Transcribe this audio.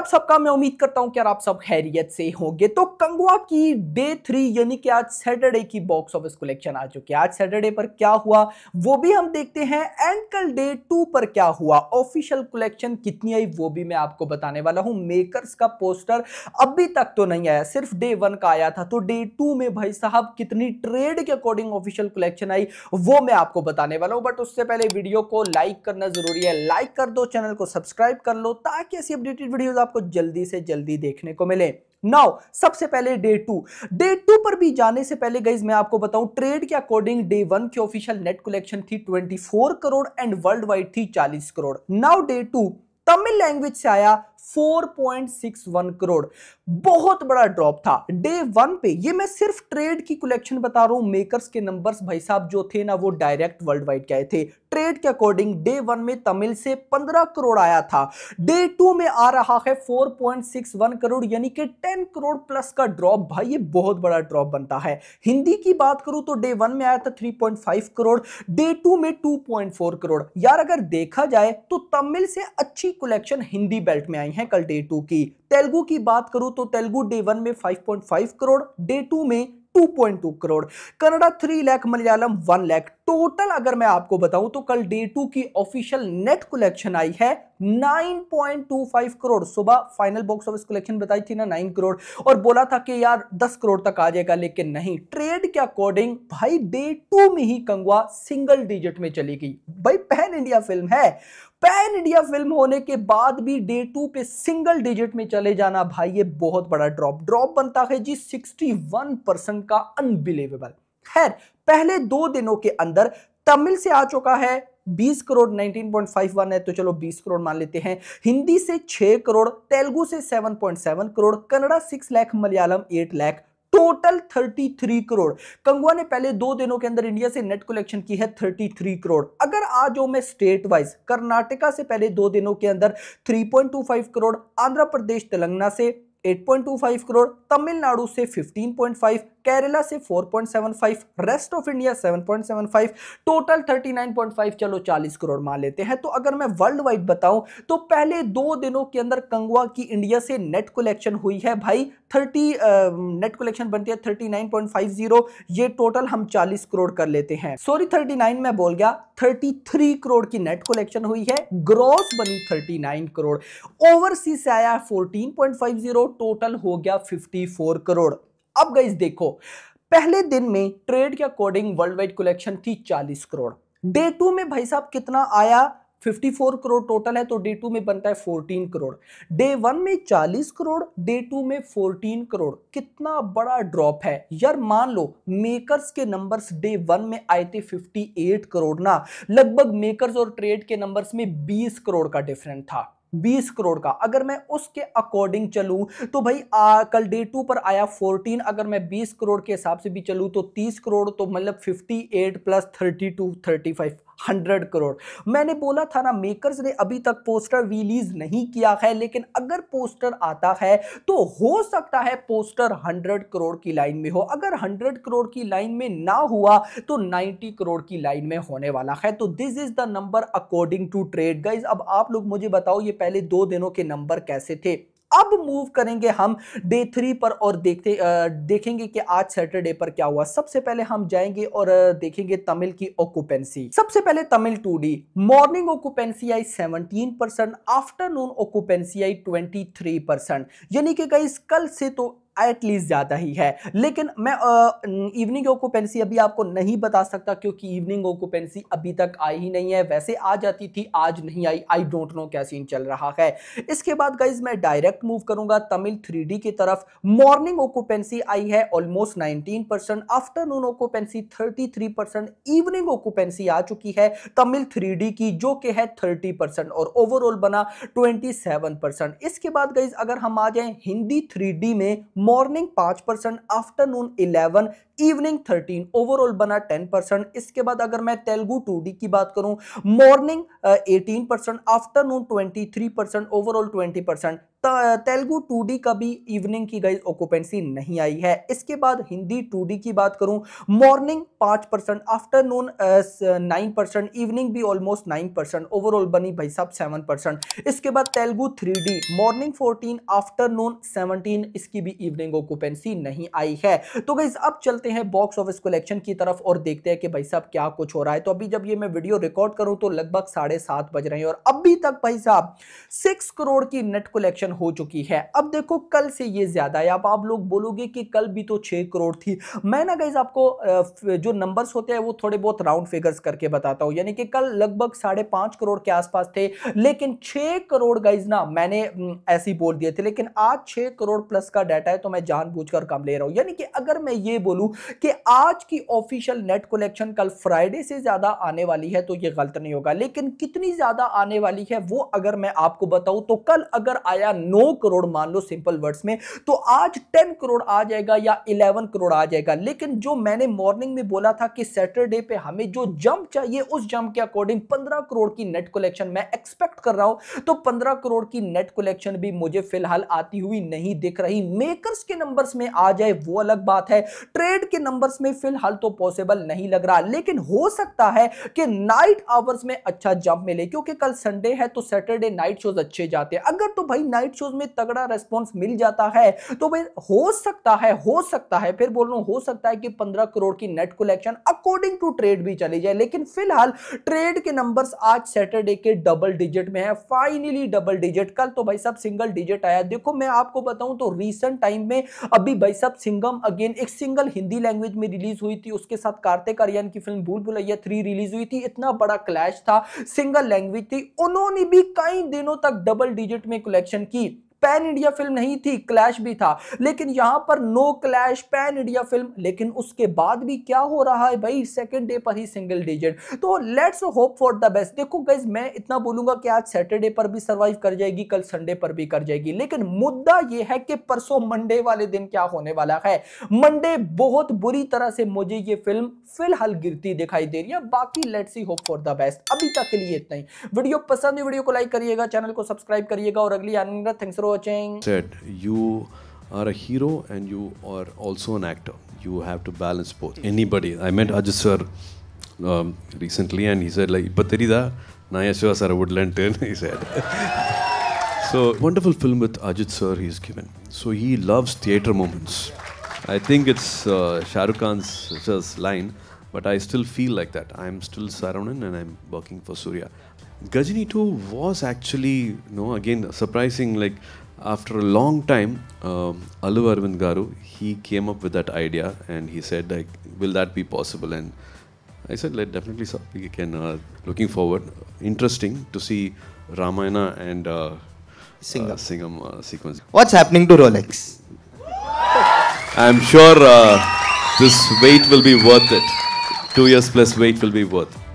आप सबका मैं उम्मीद करता हूं कि आप सब खैरियत से होंगे तो कंगवा की डे थ्री यानी कि आज सैटरडे की बॉक्स ऑफिस कलेक्शन आ चुकी है आज सैटरडे पर क्या हुआ वो भी हम देखते हैं एंकल डे टू पर क्या हुआ ऑफिशियल कलेक्शन कितनी आई वो भी मैं आपको बताने वाला हूं मेकर्स का पोस्टर अभी तक तो नहीं आया सिर्फ डे वन का आया था तो डे टू में भाई साहब कितनी ट्रेड के अकॉर्डिंग ऑफिशियल कलेक्शन आई वो मैं आपको बताने वाला हूं बट उससे पहले वीडियो को लाइक करना जरूरी है लाइक कर दो चैनल को सब्सक्राइब कर लो ताकि ऐसी अपडेटेड वीडियो आप आपको जल्दी से जल्दी देखने को मिले नाउ सबसे पहले डे टू डे टू पर भी जाने से पहले गई मैं आपको बताऊं ट्रेड के अकॉर्डिंग डे वन की ऑफिशियल नेट कलेक्शन थी 24 करोड़ एंड वर्ल्ड वाइड थी 40 crore now day two Tamil language से आया 4.61 करोड़ बहुत बड़ा ड्रॉप था डे वन पे ये मैं सिर्फ ट्रेड की कलेक्शन बता रहा हूं मेकर्स के नंबर्स भाई साहब जो थे ना वो डायरेक्ट वर्ल्ड वाइड आए थे ट्रेड के अकॉर्डिंग डे वन में तमिल से 15 करोड़ आया था डे टू में आ रहा है 4.61 करोड़ यानी कि 10 करोड़ प्लस का ड्रॉप भाई ये बहुत बड़ा ड्रॉप बनता है हिंदी की बात करूं तो डे वन में आया था 3.5 करोड़ डे टू में 2.4 करोड़ यार अगर देखा जाए तो तमिल से अच्छी कलेक्शन हिंदी बेल्ट में आई आई हैं कल डे टू की तेलुगु की बात करूं तो तेलुगु डे वन में 5.5 करोड़ डे टू में 2.2 करोड़ कनाडा 3 लाख मलयालम 1 लाख टोटल अगर मैं आपको बताऊं तो कल डे टू की ऑफिशियल नेट कलेक्शन आई है 9.25 करोड़ सुबह फाइनल बॉक्स ऑफिस कलेक्शन बताई थी ना 9 करोड़ और बोला था कि यार 10 करोड़ तक आ जाएगा लेकिन नहीं ट्रेड के अकॉर्डिंग भाई डे टू में ही कंगवा सिंगल डिजिट में चली गई भाई पैन इंडिया फिल्म है पैन इंडिया फिल्म होने के बाद भी डे टू पे सिंगल डिजिट में चले जाना भाई ये बहुत बड़ा ड्रॉप ड्रॉप बनता है जी सिक्सटी का अनबिलीवेबल खैर पहले दो दिनों के अंदर तमिल से आ चुका है 20 करोड़ 19.51 है तो चलो 20 करोड़ मान लेते हैं हिंदी से 6 करोड़ तेलुगु से 7.7 करोड़ कन्नड़ा 6 लाख मलयालम 8 लाख टोटल 33 करोड़ कंगुआ ने पहले दो दिनों के अंदर इंडिया से नेट कलेक्शन की है 33 करोड़ अगर आज हो मैं स्टेट वाइज कर्नाटका से पहले दो दिनों के अंदर 3.25 करोड़ आंध्र प्रदेश तेलंगाना से 8.25 करोड़ तमिलनाडु से 15.5 केरला से 4.75 रेस्ट ऑफ इंडिया 7.75 टोटल 39.5 चलो 40 करोड़ मान लेते हैं तो अगर मैं वर्ल्ड वाइड बताऊं तो पहले दो दिनों के अंदर कंगवा की इंडिया से नेट कलेक्शन हुई है भाई 30 नेट कलेक्शन बनती है 39.50 ये टोटल हम 40 करोड़ कर लेते हैं सॉरी 39 मैं बोल गया 33 करोड़ की नेट कलेक्शन हुई है ग्रॉस बनी 39 करोड़ ओवरसीज से आया 14.50 टोटल हो गया 54 करोड़ अब गई देखो पहले दिन में ट्रेड के अकॉर्डिंग वर्ल्ड वाइड कलेक्शन थी चालीस करोड़ डे टू में भाई साहब कितना आया 54 करोड़ टोटल है तो डे टू में बनता है 14 करोड़ डे वन में 40 करोड़ डे टू में 14 करोड़ कितना बड़ा ड्रॉप है यार मान लो मेकर्स के नंबर्स डे वन में आए थे 58 करोड़ ना लगभग मेकर्स और ट्रेड के नंबर्स में 20 करोड़ का डिफरेंट था बीस करोड़ का अगर मैं उसके अकॉर्डिंग चलूं तो भाई आ, कल डे टू पर आया फोर्टीन अगर मैं बीस करोड़ के हिसाब से भी चलूं तो तीस करोड़ तो मतलब fifty eight plus thirty two thirty five hundred crore मैंने बोला था ना मेकर्स ने अभी तक पोस्टर रिलीज नहीं किया है लेकिन अगर पोस्टर आता है तो हो सकता है पोस्टर हंड्रेड करोड़ की लाइन में हो अगर हंड्रेड करोड़ की लाइन में ना हुआ तो नाइन्टी करोड़ की लाइन में होने वाला है तो this is the number according to trade guys अब आप लोग मुझे बताओ ये पहले दो दिनों के नंबर कैसे थे अब मूव करेंगे हम डे थ्री पर और देखते देखेंगे कि आज सैटरडे पर क्या हुआ सबसे पहले हम जाएंगे और देखेंगे तमिल की ऑक्युपेंसी सबसे पहले Tamil two D morning occupancy आई सेवनटीन परसेंट आफ्टरनून ऑक्युपेंसी आई ट्वेंटी थ्री परसेंट यानी कि कल से तो एटलीस्ट ज़्यादा ही है लेकिन मैं इवनिंग ऑक्यूपेंसी अभी आपको नहीं बता सकता क्योंकि इवनिंग ऑक्यूपेंसी अभी तक आई ही नहीं है वैसे आ जाती थी आज नहीं आई आई डोंट नो क्या सीन चल रहा है इसके बाद गाइज मैं डायरेक्ट मूव करूंगा तमिल थ्री की तरफ मॉर्निंग ऑक्यूपेंसी आई है almost nineteen percent afternoon occupancy thirty evening occupancy आ चुकी है तमिल थ्री की जो कि है थर्टी और ओवरऑल बना ट्वेंटी इसके बाद गाइज अगर हम आ जाए हिंदी थ्री में मॉर्निंग पांच percent afternoon eleven evening thirteen overall बना टेन परसेंट इसके बाद अगर मैं तेलुगु टू की बात करूं morning eighteen percent afternoon twenty three percent overall twenty percent Telugu two का भी इवनिंग की गई ऑक्युपेंसी नहीं आई है इसके बाद हिंदी टू की बात करूं मॉर्निंग पाँच percent afternoon nine percent evening भी ऑलमोस्ट नाइन परसेंट ओवरऑल बनी भाई साहब सेवन परसेंट इसके बाद Telugu three D morning fourteen afternoon seventeen इसकी भी इवनिंग ऑक्युपेंसी नहीं आई है तो गाइज अब चलते हैं बॉक्स ऑफिस कलेक्शन की तरफ और देखते हैं कि भाई साहब क्या कुछ हो रहा है तो अभी जब ये मैं वीडियो रिकॉर्ड करूं तो लगभग साढ़े सात बज रहे हैं और अभी तक भाई साहब सिक्स करोड़ की नेट कलेक्शन रिडक्शन हो चुकी है अब देखो कल से ये ज़्यादा है अब आप लोग बोलोगे कि कल भी तो छह करोड़ थी मैं ना गई आपको जो नंबर्स होते हैं वो थोड़े बहुत राउंड फिगर्स करके बताता हूं यानी कि कल लगभग साढ़े पांच करोड़ के आसपास थे लेकिन छह करोड़ गाइज ना मैंने ऐसे ही बोल दिए थे लेकिन आज छह करोड़ प्लस का डाटा है तो मैं जानबूझकर काम ले रहा हूं यानी कि अगर मैं ये बोलूं कि आज की ऑफिशियल नेट कलेक्शन कल फ्राइडे से ज़्यादा आने वाली है तो यह गलत नहीं होगा लेकिन कितनी ज़्यादा आने वाली है वो अगर मैं आपको बताऊं तो कल अगर आया नौ करोड़ मान लो सिंपल वर्ड्स में तो आज टेन करोड़ आ जाएगा या इलेवन करोड़ आ जाएगा लेकिन जो मैंने मॉर्निंग में बोला था कि सैटरडे पे हमें जो जंप चाहिए उस जंप के अकॉर्डिंग पंद्रह करोड़ की नेट कलेक्शन मैं एक्सपेक्ट कर रहा हूं तो पंद्रह करोड़ की नेट कलेक्शन भी मुझे फिलहाल आती हुई नहीं दिख रही मेकर्स के नंबर्स में आ जाए वो अलग बात है ट्रेड के नंबर्स में फिलहाल तो पॉसिबल नहीं लग रहा लेकिन हो सकता है कि नाइट आवर्स में अच्छा जंप मिले क्योंकि कल संडे है तो सैटरडे नाइट शोज अच्छे जाते हैं अगर तो भाई नाइट नाइट शोज में तगड़ा रेस्पॉन्स मिल जाता है तो भाई हो सकता है हो सकता है फिर बोल रहा हूं हो सकता है कि पंद्रह करोड़ की net collection according to trade भी चली जाए लेकिन फिलहाल ट्रेड के नंबर आज सैटरडे के डबल डिजिट में है फाइनली डबल डिजिट कल तो भाई सब सिंगल डिजिट आया देखो मैं आपको बताऊं तो रिसेंट टाइम में अभी भाई सब सिंगम अगेन एक सिंगल हिंदी लैंग्वेज में रिलीज हुई थी उसके साथ कार्तिक आर्यन की फिल्म भूल भुलैया थ्री रिलीज हुई थी इतना बड़ा क्लैश था सिंगल लैंग्वेज थी उन्होंने भी कई दिनों तक डबल डिजिट में कलेक्शन की que पैन इंडिया फिल्म नहीं थी क्लैश भी था लेकिन यहां पर no clash pan India film लेकिन उसके बाद भी क्या हो रहा है भाई सेकेंड डे पर ही सिंगल डिजिट तो let's hope for the best देखो गाइज मैं इतना बोलूंगा कि आज सैटरडे पर भी सर्वाइव कर जाएगी कल संडे पर भी कर जाएगी लेकिन मुद्दा यह है कि परसों मंडे वाले दिन क्या होने वाला है मंडे बहुत बुरी तरह से मुझे ये फिल्म फिलहाल गिरती दिखाई दे रही है बाकी let's see hope for the best अभी तक के लिए इतना ही वीडियो पसंद है वीडियो को लाइक करिएगा चैनल को सब्सक्राइब करिएगा और अगली Anand thanks for approaching. Said you are a hero and you are also an actor. You have to balance both. Anybody, I met Ajit sir um, recently and he said like, "But terida, na sir sir would lend He said. so wonderful film with Ajit sir he's given. So he loves theatre moments. I think it's uh, Shah Rukh Khan's just line, but I still feel like that. I'm still Saronan and I'm working for Surya. Gajini 2 was actually, you know, again surprising. Like after a long time, um, Alu Arvind Garu, he came up with that idea and he said, like, will that be possible? And I said, like, definitely, sir. So. We can, uh, looking forward. Interesting to see Ramayana and uh, Singham, uh, Singham uh, sequence. What's happening to Rolex? I'm sure uh, this wait will be worth it. Two years plus wait will be worth